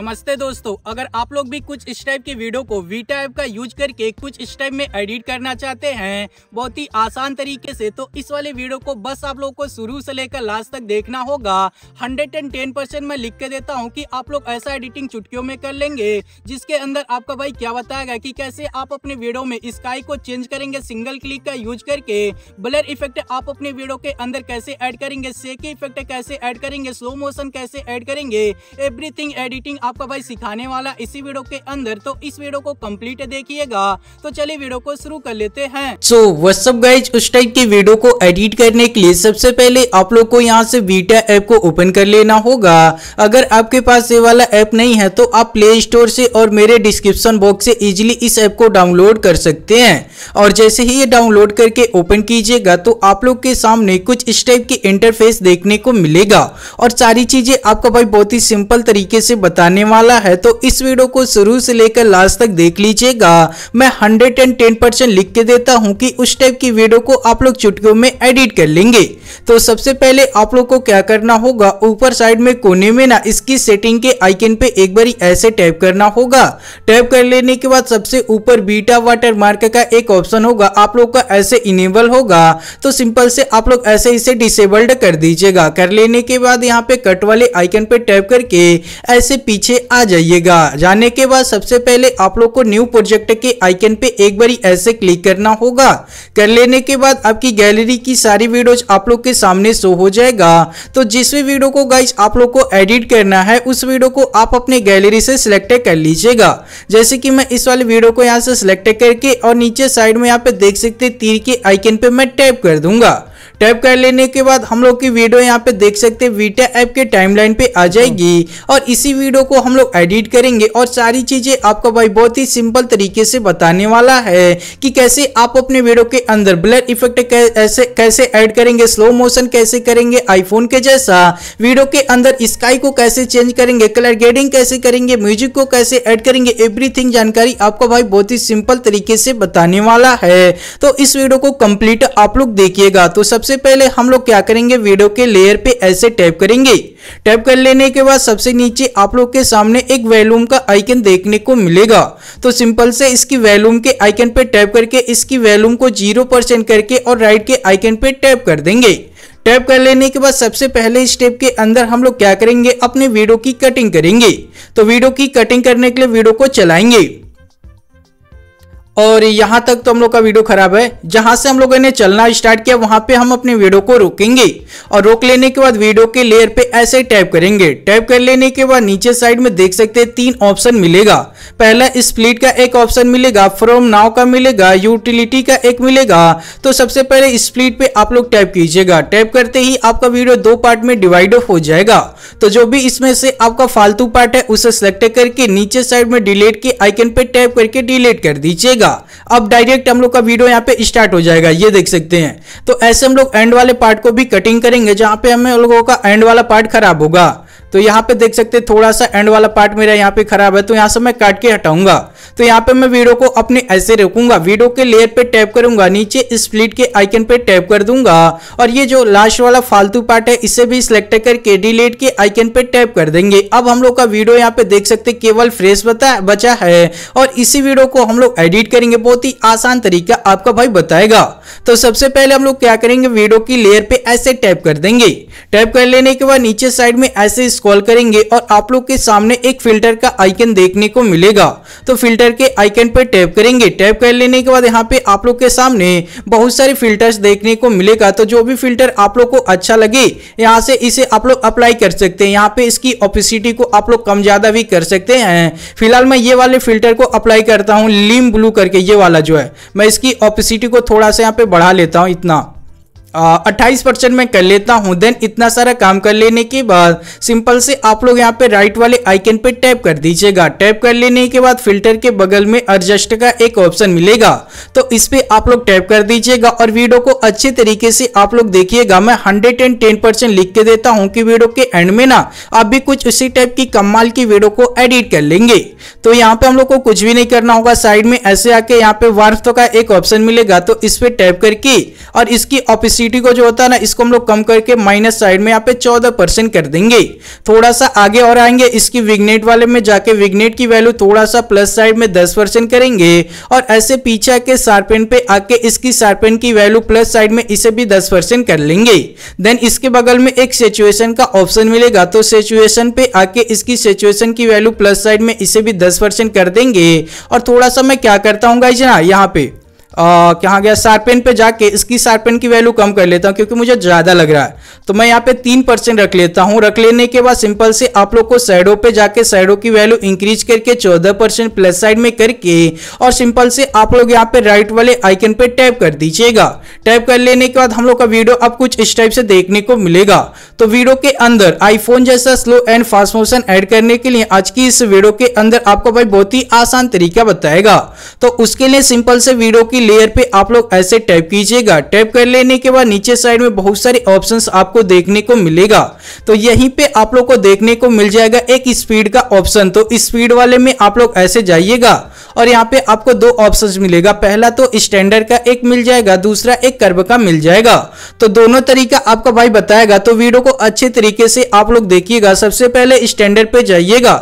नमस्ते दोस्तों अगर आप लोग भी कुछ इस टाइप की वीडियो को वीटा टाइप का यूज करके कुछ इस टाइप में एडिट करना चाहते हैं बहुत ही आसान तरीके से तो इस वाले वीडियो को बस आप लोग को शुरू से लेकर लास्ट तक देखना होगा 110 परसेंट मैं लिख के देता हूं कि आप लोग ऐसा एडिटिंग चुटकियों में कर लेंगे जिसके अंदर आपका भाई क्या बताएगा की कैसे आप अपने वीडियो में स्काई को चेंज करेंगे सिंगल क्लिक का यूज करके ब्लर इफेक्ट आप अपने वीडियो के अंदर कैसे एड करेंगे सेके इफेक्ट कैसे एड करेंगे स्लो मोशन कैसे एड करेंगे एवरीथिंग एडिटिंग आपका भाई सिखाने वाला इसी वीडियो के अंदर तो इस वीडियो को कम्प्लीट देखिएगा तो चलिए वीडियो को शुरू कर लेते हैं सो व्हाट्सअप गाइज उस टाइप के वीडियो को एडिट करने के लिए सबसे पहले आप लोग को यहाँ से वीटा ऐप को ओपन कर लेना होगा अगर आपके पास ये वाला ऐप नहीं है तो आप प्ले स्टोर से और मेरे डिस्क्रिप्शन बॉक्स से इजिली इस ऐप को डाउनलोड कर सकते हैं और जैसे ही ये डाउनलोड करके ओपन कीजिएगा तो आप लोग के सामने कुछ इस टाइप की इंटरफेस देखने को मिलेगा और सारी चीजें आपका भाई बहुत ही सिंपल तरीके से बताने आने वाला है तो इस वीडियो को शुरू से लेकर लास्ट तक देख लीजिएगा मैं हंड्रेड एंड टेन परसेंट लिख के देता हूँ कि उस टाइप की वीडियो को आप लोग चुटकियों में एडिट कर लेंगे तो सबसे पहले आप लोग को क्या करना होगा ऊपर साइड में कोने में ना इसकी सेटिंग के आइकन पे एक बार ऐसे टैप करना होगा टैप कर लेने के बाद सबसे ऊपर बीटा वाटर मार्क का एक ऑप्शन होगा आप लोग का ऐसे इनेबल होगा तो सिंपल से आप लोग ऐसे इसे डिसेबल्ड कर दीजिएगा कर लेने के बाद यहाँ पे कट वाले आइकन पे टैप करके ऐसे पीछे पीछे आ जाइएगा जाने के बाद सबसे पहले आप लोग को न्यू प्रोजेक्ट के आइकन पे एक बारी ऐसे क्लिक करना होगा कर लेने के बाद आपकी गैलरी की सारी वीडियोज आप लोग के सामने शो हो जाएगा तो जिस भी वीडियो को गाइस आप लोग को एडिट करना है उस वीडियो को आप अपने गैलरी से सिलेक्ट कर लीजिएगा जैसे कि मैं इस वाले वीडियो को यहाँ से सिलेक्ट करके और नीचे साइड में यहाँ पे देख सकते तीर के आइकन पे मैं टैप कर दूंगा टैप कर लेने के बाद हम लोग की वीडियो यहाँ पे देख सकते हैं वीटा ऐप के टाइमलाइन पे आ जाएगी और इसी वीडियो को हम लोग एडिट करेंगे और सारी चीजें आपको भाई बहुत ही सिंपल तरीके से बताने वाला है कि कैसे आप अपने वीडियो के अंदर ब्लर इफेक्ट कैसे कैसे ऐड करेंगे स्लो मोशन कैसे करेंगे आईफोन के जैसा वीडियो के अंदर स्काई को कैसे चेंज करेंगे कलर ग्रेडिंग कैसे करेंगे म्यूजिक को कैसे ऐड करेंगे एवरीथिंग जानकारी आपको भाई बहुत ही सिंपल तरीके से बताने वाला है तो इस वीडियो को कंप्लीट आप लोग देखिएगा तो सब सबसे पहले हम लोग क्या करेंगे वीडियो के लेयर पे ऐसे टैप करेंगे टैप कर लेने के बाद सबसे नीचे आप लोग के सामने एक वैल्यूम का आइकन देखने को मिलेगा तो सिंपल से इसकी वैल्यूम के आइकन पे टैप करके इसकी वैल्यूम को जीरो परसेंट करके और राइट के आइकन पे टैप कर देंगे टैप कर लेने के बाद सबसे पहले स्टेप के अंदर हम लोग क्या करेंगे अपने वीडियो की कटिंग करेंगे तो वीडियो की कटिंग करने के लिए वीडियो को चलाएंगे और यहाँ तक तो हम लोग का वीडियो खराब है जहाँ से हम लोगों ने चलना स्टार्ट किया वहाँ पे हम अपने वीडियो को रोकेंगे और रोक लेने के बाद वीडियो के लेयर पे ऐसे टैप करेंगे टैप कर लेने के बाद नीचे साइड में देख सकते हैं तीन ऑप्शन मिलेगा पहला स्प्लिट का एक ऑप्शन मिलेगा फ्रॉम नाव का मिलेगा यूटिलिटी का एक मिलेगा तो सबसे पहले स्प्लिट पे आप लोग टैप कीजिएगा टैप करते ही आपका वीडियो दो पार्ट में डिवाइड हो जाएगा तो जो भी इसमें से आपका फालतू पार्ट है उसे सिलेक्ट करके नीचे साइड में डिलीट के आइकन पे टैप करके डिलीट कर दीजिएगा जाएगा अब डायरेक्ट हम लोग का वीडियो यहाँ पे स्टार्ट हो जाएगा ये देख सकते हैं तो ऐसे हम लोग एंड वाले पार्ट को भी कटिंग करेंगे जहां पे हमें लोगों का एंड वाला पार्ट खराब होगा तो यहाँ पे देख सकते हैं थोड़ा सा एंड वाला पार्ट मेरा यहाँ पे खराब है तो यहाँ से मैं काट के हटाऊंगा तो यहाँ पे मैं वीडियो को अपने ऐसे रोकूंगा वीडियो के लेयर पे टैप करूंगा नीचे स्प्लिट के आइकन पे टैप कर दूंगा और ये जो लास्ट वाला फालतू पार्ट है इसे भी सिलेक्ट करके डिलीट के आइकन पे टैप कर देंगे अब हम लोग का वीडियो यहाँ पे देख सकते केवल फ्रेश बचा है और इसी वीडियो को हम लोग एडिट करेंगे बहुत ही आसान तरीका आपका भाई बताएगा तो सबसे पहले हम लोग क्या करेंगे वीडियो की लेयर पे ऐसे टैप कर देंगे टैप कर लेने के बाद नीचे साइड में ऐसे स्क्रॉल करेंगे और आप लोग के सामने एक फिल्टर का आइकन देखने को मिलेगा तो फिल्टर फिल्टर के आइकन पर टैप करेंगे टैप कर लेने के बाद यहाँ पे आप लोग के सामने बहुत सारे फिल्टर्स देखने को मिलेगा तो जो भी फिल्टर आप लोग को अच्छा लगे यहाँ से इसे आप लोग अप्लाई कर सकते हैं यहाँ पे इसकी ऑपिसिटी को आप लोग कम ज़्यादा भी कर सकते हैं फिलहाल मैं ये वाले फिल्टर को अप्लाई करता हूँ लिम ब्लू करके ये वाला जो है मैं इसकी ऑपिसिटी को थोड़ा सा यहाँ पे बढ़ा लेता हूँ इतना अट्ठाईस परसेंट मैं कर लेता हूँ देन इतना सारा काम कर लेने के बाद सिंपल से आप लोग यहाँ पे राइट वाले आइकन पे टैप कर दीजिएगा टैप कर लेने के बाद फिल्टर के बगल में एडजस्ट का एक ऑप्शन मिलेगा तो इस पर आप लोग टैप कर दीजिएगा और वीडियो को अच्छे तरीके से आप लोग देखिएगा मैं हंड्रेड एंड टेन परसेंट लिख के देता हूँ कि वीडियो के एंड में ना आप भी कुछ उसी टाइप की कमाल की वीडियो को एडिट कर लेंगे तो यहाँ पे हम लोग को कुछ भी नहीं करना होगा साइड में ऐसे आके यहाँ पे वार्फ का एक ऑप्शन मिलेगा तो इस पर टैप करके और इसकी ऑपोजिट टी को जो होता है ना इसको हम लोग कम करके माइनस साइड में यहाँ पे चौदह परसेंट कर देंगे थोड़ा सा आगे और आएंगे इसकी विग्नेट वाले में जाके विग्नेट की वैल्यू थोड़ा सा प्लस साइड में दस परसेंट करेंगे और ऐसे पीछे के शार्पेन पे आके इसकी शार्पेन की वैल्यू प्लस साइड में इसे भी दस परसेंट कर लेंगे देन इसके बगल में एक सिचुएशन का ऑप्शन मिलेगा तो सिचुएशन पे आके इसकी सिचुएशन की वैल्यू प्लस साइड में इसे भी दस परसेंट कर देंगे और थोड़ा सा मैं क्या करता हूँ गाइज ना यहाँ पे क्या गया शार्पेन पे जाके इसकी शार्पेन की वैल्यू कम कर लेता हूँ क्योंकि मुझे ज़्यादा लग रहा है तो मैं यहाँ पे तीन परसेंट रख लेता हूँ रख लेने के बाद सिंपल से आप लोग को साइडों पे जाके साइडों की वैल्यू इंक्रीज करके चौदह परसेंट प्लस साइड में करके और सिंपल से आप लोग यहाँ पे राइट वाले आइकन पे टैप कर दीजिएगा टैप कर लेने के बाद हम लोग का वीडियो अब कुछ इस टाइप से देखने को मिलेगा तो वीडियो के अंदर आईफोन जैसा slow and fast motion add करने के लिए आज की इस वीडियो के अंदर आपको भाई बहुत ही आसान तरीका बताएगा तो उसके लिए सिंपल से वीडियो की लेयर पे आप लोग ऐसे टैप कीजिएगा टैप कर लेने के बाद नीचे साइड में बहुत सारे ऑप्शन आपको देखने को मिलेगा तो यहीं पे आप लोग को देखने को मिल जाएगा एक स्पीड का ऑप्शन तो स्पीड वाले में आप लोग ऐसे जाइएगा और यहाँ पे आपको दो ऑप्शन मिलेगा पहला तो स्टैंडर्ड का एक मिल जाएगा दूसरा एक कर्व का मिल जाएगा तो दोनों तरीका आपका भाई बताएगा तो वीडियो को अच्छे तरीके से आप लोग देखिएगा सबसे पहले स्टैंडर्ड पे जाइएगा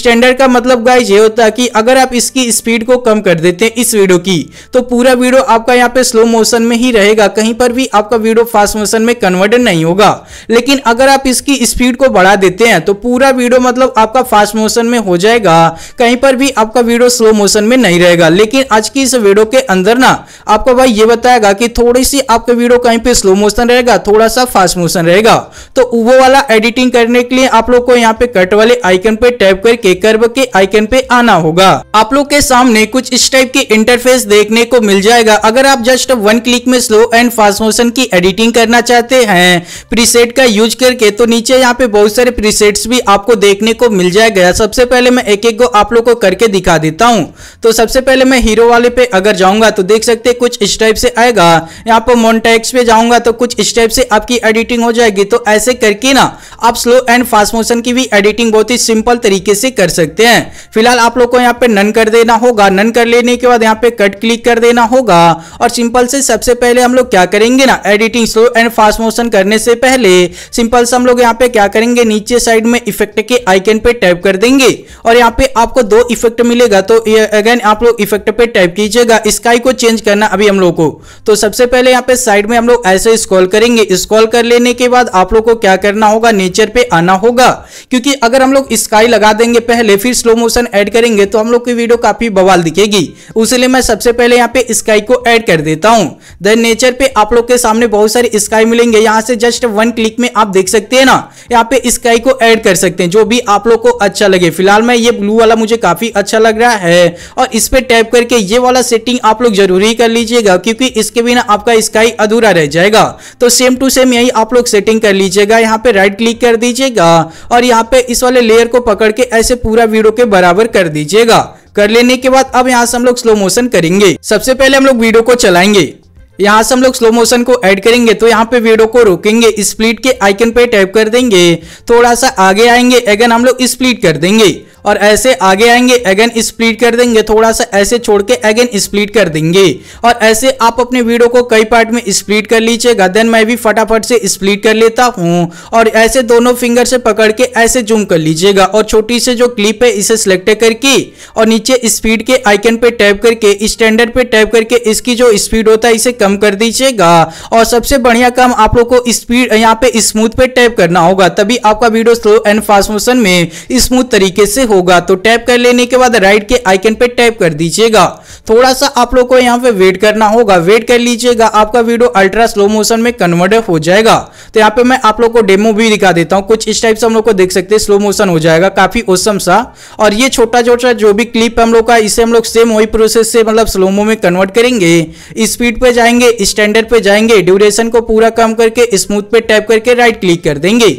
स्टैंडर्ड का मतलब गाइज ये होता है कि अगर आप इसकी स्पीड को कम कर देते हैं इस वीडियो की तो पूरा पूरा वीडियो आपका यहाँ पे स्लो मोशन में ही रहेगा कहीं पर भी आपका वीडियो फास्ट मोशन में कन्वर्ट नहीं होगा लेकिन अगर आप इसकी स्पीड को बढ़ा देते हैं तो पूरा वीडियो मतलब आपका फास्ट मोशन में हो जाएगा कहीं पर भी आपका वीडियो स्लो मोशन में नहीं रहेगा लेकिन आज की इस वीडियो के अंदर ना आपको भाई ये बताएगा कि थोड़ी सी आपका वीडियो कहीं पे स्लो मोशन रहेगा थोड़ा सा फास्ट मोशन रहेगा तो वो वाला एडिटिंग करने के लिए आप लोग को यहाँ पे कट वाले आइकन पे टैप करके कर्व के आइकन पे आना होगा आप लोग के सामने कुछ इस टाइप की इंटरफेस देखने को मिल मिल जाएगा अगर आप जस्ट वन क्लिक में स्लो एंड फास्ट मोशन की एडिटिंग करना चाहते हैं प्रीसेट का यूज करके तो नीचे यहाँ पे बहुत सारे प्रीसेट्स भी आपको देखने को मिल जाएगा सबसे पहले मैं एक एक को आप लोग को करके दिखा देता हूँ तो सबसे पहले मैं हीरो वाले पे अगर जाऊंगा तो देख सकते हैं कुछ इस टाइप से आएगा यहाँ पर मोन्टेक्स पे जाऊंगा तो कुछ इस टाइप से आपकी एडिटिंग हो जाएगी तो ऐसे करके ना आप स्लो एंड फास्ट मोशन की भी एडिटिंग बहुत ही सिंपल तरीके से कर सकते हैं फिलहाल आप लोग को यहाँ पे नन कर देना होगा नन कर लेने के बाद यहाँ पे कट क्लिक कर देना करना होगा और सिंपल से सबसे पहले हम लोग क्या करेंगे ना editing slow and fast motion करने से पहले सिंपल से हम लोग यहाँ पे क्या करेंगे नीचे साइड में इफेक्ट के आइकन पे टाइप कर देंगे और यहाँ पे आपको दो इफेक्ट मिलेगा तो अगेन आप लोग इफेक्ट पे टाइप कीजिएगा स्काई को चेंज करना अभी हम लोग को तो सबसे पहले यहाँ पे साइड में हम लोग ऐसे स्कॉल करेंगे स्कॉल कर लेने के बाद आप लोग को क्या करना होगा नेचर पे आना होगा क्योंकि अगर हम लोग स्काई लगा देंगे पहले फिर स्लो मोशन ऐड करेंगे तो हम लोग की वीडियो काफी बवाल दिखेगी उसलिए मैं सबसे पहले यहाँ पे स्काई को ऐड कर देता हूँ देन नेचर पे आप लोग के सामने बहुत सारे स्काई मिलेंगे यहाँ से जस्ट वन क्लिक में आप देख सकते हैं ना यहाँ पे स्काई को ऐड कर सकते हैं जो भी आप लोग को अच्छा लगे फिलहाल मैं ये ब्लू वाला मुझे काफी अच्छा लग रहा है और इस पर टैप करके ये वाला सेटिंग आप लोग जरूरी कर लीजिएगा क्योंकि इसके बिना आपका स्काई अधूरा रह जाएगा तो सेम टू सेम यही आप लोग सेटिंग कर लीजिएगा यहाँ पे राइट क्लिक कर दीजिएगा और यहाँ पे इस वाले लेयर को पकड़ के ऐसे पूरा वीडियो के बराबर कर दीजिएगा कर लेने के बाद अब यहाँ से हम लोग स्लो मोशन करेंगे सबसे पहले हम लोग वीडियो को चलाएंगे यहाँ से हम लोग स्लो मोशन को ऐड करेंगे तो यहाँ पे वीडियो को रोकेंगे स्प्लिट के आइकन पे टैप कर देंगे थोड़ा सा आगे आएंगे अगेन हम लोग स्प्लिट कर देंगे और ऐसे आगे आएंगे अगेन स्प्लिट कर देंगे थोड़ा सा ऐसे छोड़ के अगेन स्प्लिट कर देंगे और ऐसे आप अपने वीडियो को कई पार्ट में स्प्लिट कर लीजिएगा देन मैं भी फटाफट से स्प्लिट कर लेता हूँ और ऐसे दोनों फिंगर से पकड़ के ऐसे जूम कर लीजिएगा और छोटी से जो क्लिप है इसे सिलेक्ट करके और नीचे स्पीड के आइकन पे टैप करके स्टैंडर्ड पे टैप करके इसकी जो स्पीड होता है इसे कम कर दीजिएगा और सबसे बढ़िया काम आप लोग को स्पीड यहाँ पे स्मूथ पे टैप करना होगा तभी आपका video slow and fast motion में स्मूथ तरीके से होगा तो टैप कर लेने के बाद राइट के आइकन पे टैप कर दीजिएगा थोड़ा सा आप लोग को यहाँ पे वेट करना होगा वेट कर लीजिएगा आपका वीडियो अल्ट्रा स्लो मोशन में कन्वर्ट हो जाएगा तो यहाँ पे मैं आप लोग को डेमो भी दिखा देता हूँ कुछ इस टाइप से हम लोग को देख सकते हैं स्लो मोशन हो जाएगा काफी ओसम सा और ये छोटा छोटा जो भी क्लिप हम लोग का इसे हम लोग सेम वही प्रोसेस से मतलब स्लोमो में कन्वर्ट करेंगे स्पीड पे जाएंगे स्टैंडर्ड पे जाएंगे ड्यूरेशन को पूरा कम करके स्मूथ पे टैप करके राइट क्लिक कर देंगे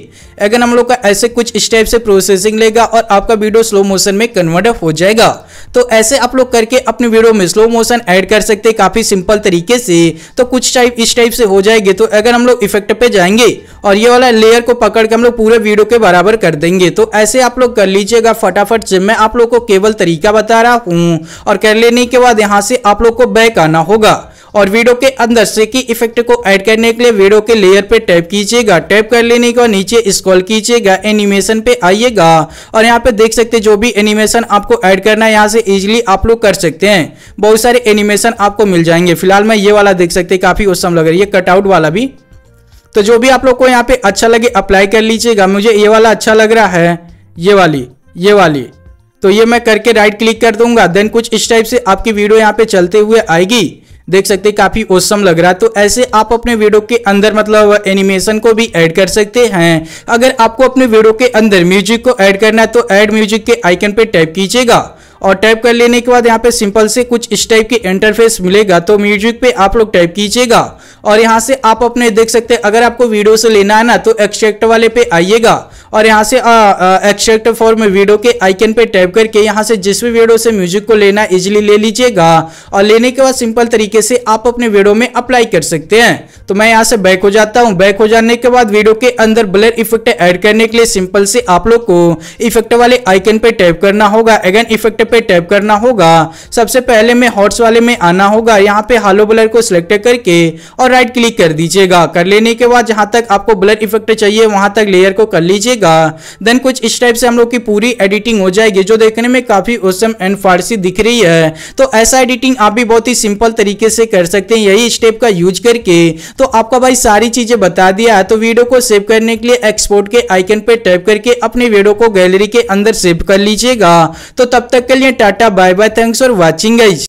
अगर हम लोग का ऐसे कुछ स्टेप से प्रोसेसिंग लेगा और आपका वीडियो स्लो मोशन में कन्वर्ट हो जाएगा तो ऐसे आप लोग करके अपने वीडियो में स्लो मोशन ऐड कर सकते हैं काफ़ी सिंपल तरीके से तो कुछ टाइप इस टाइप से हो जाएगी तो अगर हम लोग इफेक्ट पे जाएंगे और ये वाला लेयर को पकड़ के हम लोग पूरे वीडियो के बराबर कर देंगे तो ऐसे आप लोग कर लीजिएगा फटाफट से मैं आप लोग को केवल तरीका बता रहा हूँ और कर लेने के बाद यहाँ से आप लोग को बैक आना होगा और वीडियो के अंदर स्ट्रिक की इफेक्ट को ऐड करने के लिए वीडियो के लेयर पे टैप कीजिएगा टैप कर लेने के बाद नीचे स्क्रॉल कीजिएगा एनिमेशन पे आइएगा और यहाँ पे देख सकते जो भी एनिमेशन आपको ऐड करना है यहाँ से इजिली आप लोग कर सकते हैं बहुत सारे एनिमेशन आपको मिल जाएंगे फिलहाल मैं ये वाला देख सकते काफी उत्सम लग रही है कटआउट वाला भी तो जो भी आप लोग को यहाँ पे अच्छा लगे अप्लाई कर लीजिएगा मुझे ये वाला अच्छा लग रहा है ये वाली ये वाली तो ये मैं करके राइट क्लिक कर दूंगा देन कुछ इस टाइप से आपकी वीडियो यहाँ पे चलते हुए आएगी देख सकते हैं काफी ओसम लग रहा है तो ऐसे आप अपने वीडियो के अंदर मतलब एनिमेशन को भी ऐड कर सकते हैं अगर आपको अपने वीडियो के अंदर म्यूजिक को ऐड करना है तो ऐड म्यूजिक के आइकन पे टाइप कीजिएगा और टाइप कर लेने के बाद यहाँ पे सिंपल से कुछ इस टाइप के इंटरफेस मिलेगा तो म्यूजिक पे आप लोग टाइप कीजिएगा और यहाँ से आप अपने देख सकते हैं अगर आपको वीडियो से लेना है ना तो एक्सट्रैक्ट वाले पे आइएगा और यहाँ से एक्सट्रैक्ट फॉर्म वीडियो के आइकन पे टैप करके यहाँ से जिस भी वीडियो से म्यूजिक को लेना इजीली ले लीजिएगा और लेने के बाद सिंपल तरीके से आप अपने वीडियो में अप्लाई कर सकते हैं तो मैं यहाँ से बैक हो जाता हूँ बैक हो जाने के बाद वीडियो के अंदर ब्लर इफेक्ट ऐड करने के लिए सिंपल से आप लोग को इफेक्ट वाले आइकन पे टैप करना होगा अगेन इफेक्ट पे टैप करना होगा सबसे पहले में हॉट्स वाले में आना होगा यहाँ पे हालो ब्लर को सिलेक्ट करके और राइट क्लिक कर दीजिएगा कर लेने के बाद जहां तक आपको ब्लर इफेक्ट चाहिए वहां तक लेयर को कर लीजिएगा रहेगा देन कुछ इस टाइप से हम लोग की पूरी एडिटिंग हो जाएगी जो देखने में काफ़ी ओसम एंड फारसी दिख रही है तो ऐसा एडिटिंग आप भी बहुत ही सिंपल तरीके से कर सकते हैं यही स्टेप का यूज करके तो आपका भाई सारी चीज़ें बता दिया है तो वीडियो को सेव करने के लिए एक्सपोर्ट के आइकन पर टाइप करके अपने वीडियो को गैलरी के अंदर सेव कर लीजिएगा तो तब तक के लिए tata bye bye thanks for watching guys